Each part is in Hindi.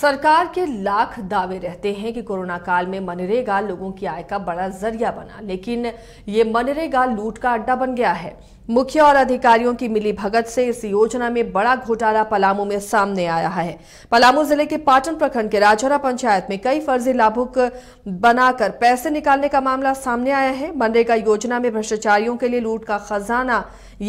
सरकार के लाख दावे रहते हैं कि कोरोना काल में मनरेगा लोगों की आय का बड़ा जरिया बना लेकिन ये मनरेगा लूट का अड्डा बन गया है मुखिया और अधिकारियों की मिली भगत से इस योजना में बड़ा घोटाला पलामू में सामने आ रहा है पलामू जिले के पाटन प्रखंड के राजौरा पंचायत में कई फर्जी लाभुक बनाकर पैसे निकालने का मामला सामने आया है मनरेगा योजना में भ्रष्टाचारियों के लिए लूट का खजाना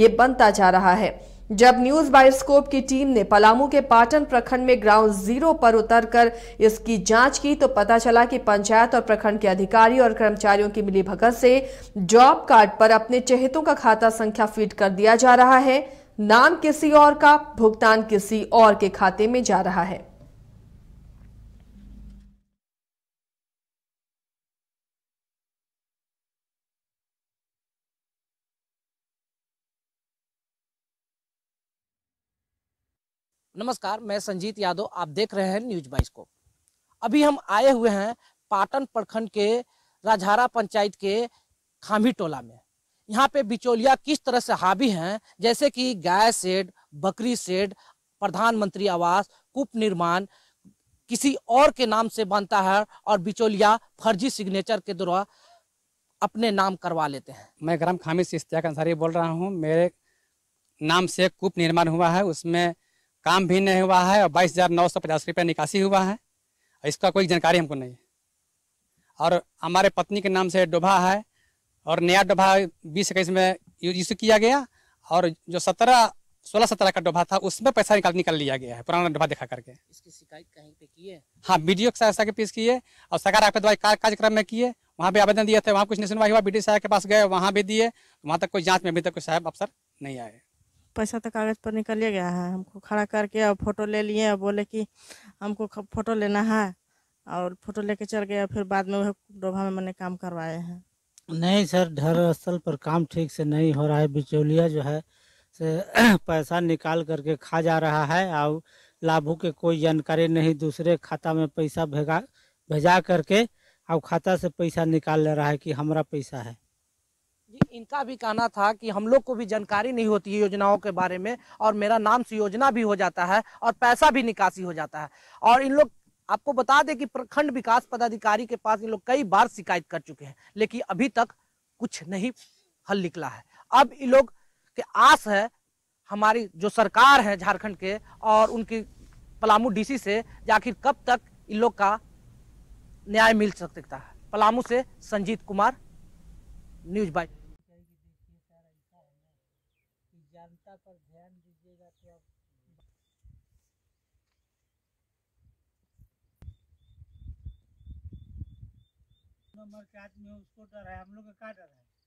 ये बनता जा रहा है जब न्यूज बायोस्कोप की टीम ने पलामू के पाटन प्रखंड में ग्राउंड जीरो पर उतरकर इसकी जांच की तो पता चला कि पंचायत और प्रखंड के अधिकारी और कर्मचारियों की मिली भगत से जॉब कार्ड पर अपने चेहतों का खाता संख्या फीड कर दिया जा रहा है नाम किसी और का भुगतान किसी और के खाते में जा रहा है नमस्कार मैं संजीत यादव आप देख रहे हैं न्यूज बाइस को अभी हम आए हुए हैं पाटन प्रखंड के राजहारा पंचायत के खामी टोला में यहाँ पे बिचौलिया किस तरह से हावी हैं जैसे कि गाय सेड बकरी सेड प्रधानमंत्री आवास कुप निर्माण किसी और के नाम से बनता है और बिचौलिया फर्जी सिग्नेचर के द्वारा अपने नाम करवा लेते हैं मैं ग्राम खामी से इश्तिया अंसारी बोल रहा हूँ मेरे नाम से कुप निर्माण हुआ है उसमें काम भी नहीं हुआ है और बाईस हज़ार नौ सौ पचास रुपये निकासी हुआ है इसका कोई जानकारी हमको नहीं है और हमारे पत्नी के नाम से डोभा है और नया डोभा बीस इक्कीस में यूज किया गया और जो सत्रह सोलह सत्रह का डोभा था उसमें पैसा निकाल निकाल लिया गया है पुराना डोभा दिखा करके इसकी शिकायत कहीं पे किए हाँ डी ओ सहायता के पेश किए और सरकार आपके द्वारा कार्यक्रम में किए वहाँ भी आवेदन दिए थे वहाँ कुछ नहीं सुनवाई हुआ बीडीओ साहब के पास गए वहाँ भी दिए वहाँ तक कोई जाँच में अभी तक कोई साहब अफसर नहीं आए पैसा तो कागज़ पर निकल गया है हमको खड़ा करके और फ़ोटो ले लिए और बोले कि हमको फ़ोटो लेना है और फ़ोटो लेके चल गया फिर बाद में वह डोभा में मैंने काम करवाए हैं नहीं सर स्थल पर काम ठीक से नहीं हो रहा है बिचौलिया जो है से पैसा निकाल करके खा जा रहा है और लाभों के कोई जानकारी नहीं दूसरे खाता में पैसा भेजा भेजा करके और खाता से पैसा निकाल ले रहा है कि हमारा पैसा है जी इनका भी कहना था कि हम लोग को भी जानकारी नहीं होती है योजनाओं के बारे में और मेरा नाम से योजना भी हो जाता है और पैसा भी निकासी हो जाता है और इन लोग आपको बता दें कि प्रखंड विकास पदाधिकारी के पास इन लोग कई बार शिकायत कर चुके हैं लेकिन अभी तक कुछ नहीं हल निकला है अब इन लोग के आस है हमारी जो सरकार है झारखंड के और उनकी पलामू डी से आखिर कब तक इन लोग का न्याय मिल सकता है पलामू से संजीत कुमार न्यूज बाई जनता पर ध्यान दीजिएगा तो आप नंबर के आदमी उसको डर है हम लोग का डर है